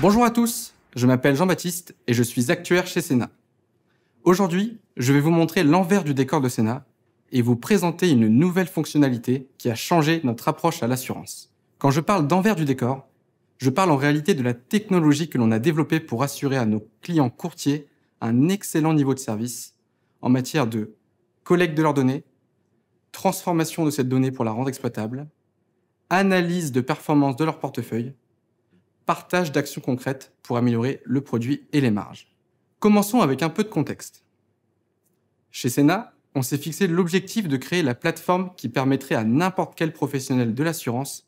Bonjour à tous, je m'appelle Jean-Baptiste et je suis actuaire chez Sénat. Aujourd'hui, je vais vous montrer l'envers du décor de Sénat et vous présenter une nouvelle fonctionnalité qui a changé notre approche à l'assurance. Quand je parle d'envers du décor, je parle en réalité de la technologie que l'on a développée pour assurer à nos clients courtiers un excellent niveau de service en matière de collecte de leurs données, transformation de cette donnée pour la rendre exploitable, analyse de performance de leur portefeuille partage d'actions concrètes pour améliorer le produit et les marges. Commençons avec un peu de contexte. Chez SENA, on s'est fixé l'objectif de créer la plateforme qui permettrait à n'importe quel professionnel de l'assurance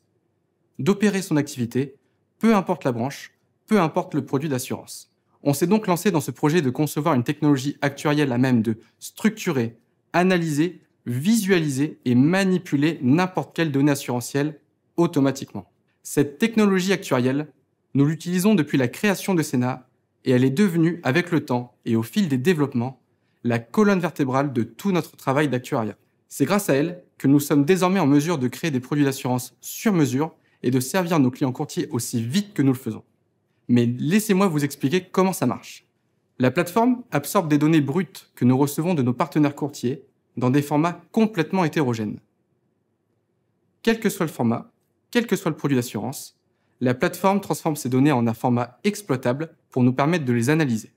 d'opérer son activité, peu importe la branche, peu importe le produit d'assurance. On s'est donc lancé dans ce projet de concevoir une technologie actuarielle à même de structurer, analyser, visualiser et manipuler n'importe quelle donnée assurantielle automatiquement. Cette technologie actuarielle nous l'utilisons depuis la création de Sénat et elle est devenue, avec le temps et au fil des développements, la colonne vertébrale de tout notre travail d'actuariat. C'est grâce à elle que nous sommes désormais en mesure de créer des produits d'assurance sur mesure et de servir nos clients courtiers aussi vite que nous le faisons. Mais laissez-moi vous expliquer comment ça marche. La plateforme absorbe des données brutes que nous recevons de nos partenaires courtiers dans des formats complètement hétérogènes. Quel que soit le format, quel que soit le produit d'assurance, la plateforme transforme ces données en un format exploitable pour nous permettre de les analyser.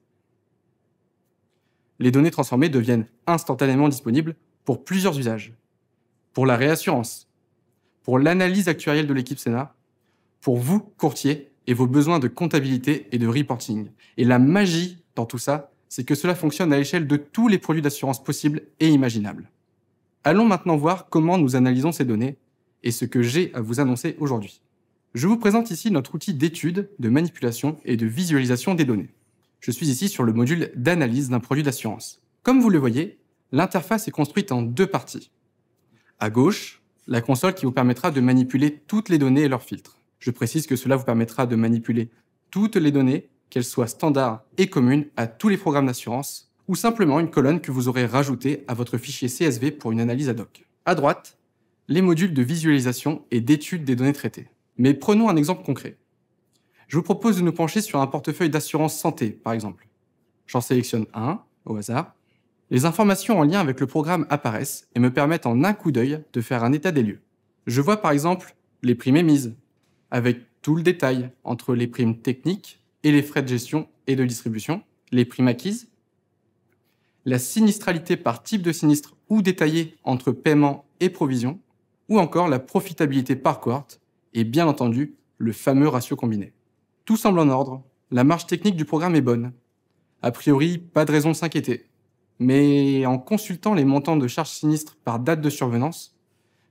Les données transformées deviennent instantanément disponibles pour plusieurs usages. Pour la réassurance, pour l'analyse actuarielle de l'équipe Sénat, pour vous, courtiers, et vos besoins de comptabilité et de reporting. Et la magie dans tout ça, c'est que cela fonctionne à l'échelle de tous les produits d'assurance possibles et imaginables. Allons maintenant voir comment nous analysons ces données et ce que j'ai à vous annoncer aujourd'hui. Je vous présente ici notre outil d'étude, de manipulation et de visualisation des données. Je suis ici sur le module d'analyse d'un produit d'assurance. Comme vous le voyez, l'interface est construite en deux parties. À gauche, la console qui vous permettra de manipuler toutes les données et leurs filtres. Je précise que cela vous permettra de manipuler toutes les données, qu'elles soient standards et communes à tous les programmes d'assurance, ou simplement une colonne que vous aurez rajoutée à votre fichier CSV pour une analyse ad hoc. À droite, les modules de visualisation et d'étude des données traitées. Mais prenons un exemple concret. Je vous propose de nous pencher sur un portefeuille d'assurance santé, par exemple. J'en sélectionne un, au hasard. Les informations en lien avec le programme apparaissent et me permettent en un coup d'œil de faire un état des lieux. Je vois par exemple les primes émises, avec tout le détail entre les primes techniques et les frais de gestion et de distribution, les primes acquises, la sinistralité par type de sinistre ou détaillée entre paiement et provision, ou encore la profitabilité par cohorte et bien entendu le fameux ratio combiné. Tout semble en ordre, la marche technique du programme est bonne. A priori, pas de raison de s'inquiéter. Mais en consultant les montants de charges sinistres par date de survenance,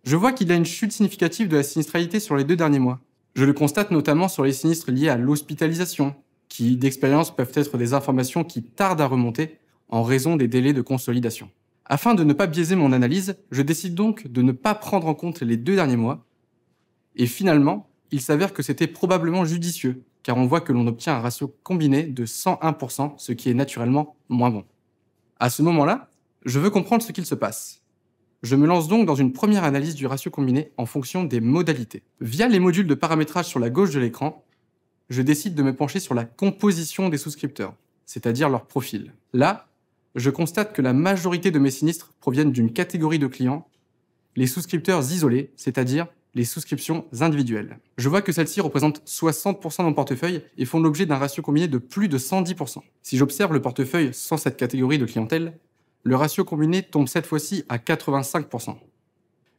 je vois qu'il y a une chute significative de la sinistralité sur les deux derniers mois. Je le constate notamment sur les sinistres liés à l'hospitalisation, qui d'expérience peuvent être des informations qui tardent à remonter en raison des délais de consolidation. Afin de ne pas biaiser mon analyse, je décide donc de ne pas prendre en compte les deux derniers mois et finalement, il s'avère que c'était probablement judicieux, car on voit que l'on obtient un ratio combiné de 101%, ce qui est naturellement moins bon. À ce moment-là, je veux comprendre ce qu'il se passe. Je me lance donc dans une première analyse du ratio combiné en fonction des modalités. Via les modules de paramétrage sur la gauche de l'écran, je décide de me pencher sur la composition des souscripteurs, c'est-à-dire leur profil. Là, je constate que la majorité de mes sinistres proviennent d'une catégorie de clients, les souscripteurs isolés, c'est-à-dire les souscriptions individuelles. Je vois que celles-ci représentent 60% de mon portefeuille et font l'objet d'un ratio combiné de plus de 110%. Si j'observe le portefeuille sans cette catégorie de clientèle, le ratio combiné tombe cette fois-ci à 85%.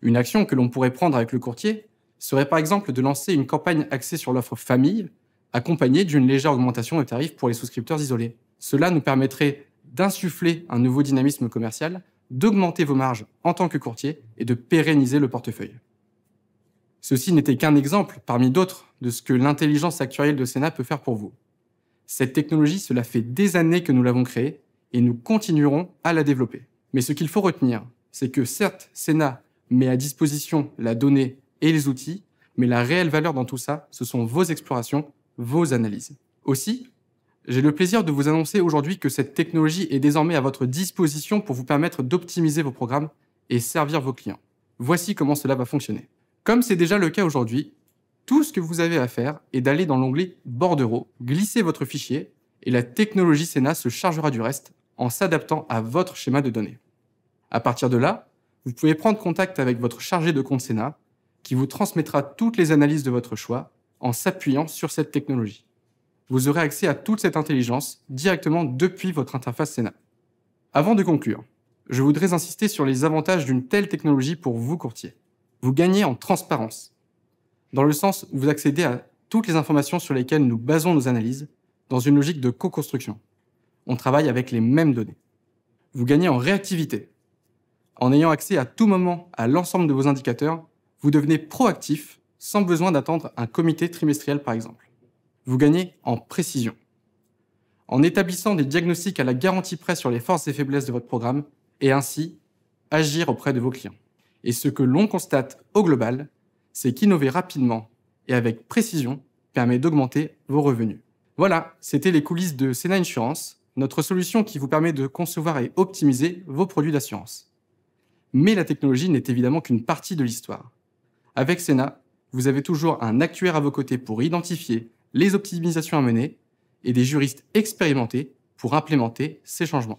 Une action que l'on pourrait prendre avec le courtier serait par exemple de lancer une campagne axée sur l'offre famille, accompagnée d'une légère augmentation de tarifs pour les souscripteurs isolés. Cela nous permettrait d'insuffler un nouveau dynamisme commercial, d'augmenter vos marges en tant que courtier et de pérenniser le portefeuille. Ceci n'était qu'un exemple, parmi d'autres, de ce que l'intelligence actuelle de Sena peut faire pour vous. Cette technologie, cela fait des années que nous l'avons créée et nous continuerons à la développer. Mais ce qu'il faut retenir, c'est que certes, Sénat met à disposition la donnée et les outils, mais la réelle valeur dans tout ça, ce sont vos explorations, vos analyses. Aussi, j'ai le plaisir de vous annoncer aujourd'hui que cette technologie est désormais à votre disposition pour vous permettre d'optimiser vos programmes et servir vos clients. Voici comment cela va fonctionner. Comme c'est déjà le cas aujourd'hui, tout ce que vous avez à faire est d'aller dans l'onglet Bordereau, glisser votre fichier et la technologie Sena se chargera du reste en s'adaptant à votre schéma de données. À partir de là, vous pouvez prendre contact avec votre chargé de compte Sena qui vous transmettra toutes les analyses de votre choix en s'appuyant sur cette technologie. Vous aurez accès à toute cette intelligence directement depuis votre interface Sena. Avant de conclure, je voudrais insister sur les avantages d'une telle technologie pour vous courtiers vous gagnez en transparence, dans le sens où vous accédez à toutes les informations sur lesquelles nous basons nos analyses, dans une logique de co-construction. On travaille avec les mêmes données. Vous gagnez en réactivité. En ayant accès à tout moment à l'ensemble de vos indicateurs, vous devenez proactif sans besoin d'attendre un comité trimestriel par exemple. Vous gagnez en précision. En établissant des diagnostics à la garantie près sur les forces et faiblesses de votre programme et ainsi agir auprès de vos clients. Et ce que l'on constate au global, c'est qu'innover rapidement et avec précision permet d'augmenter vos revenus. Voilà, c'était les coulisses de Sena Insurance, notre solution qui vous permet de concevoir et optimiser vos produits d'assurance. Mais la technologie n'est évidemment qu'une partie de l'histoire. Avec Sena, vous avez toujours un actuaire à vos côtés pour identifier les optimisations à mener et des juristes expérimentés pour implémenter ces changements.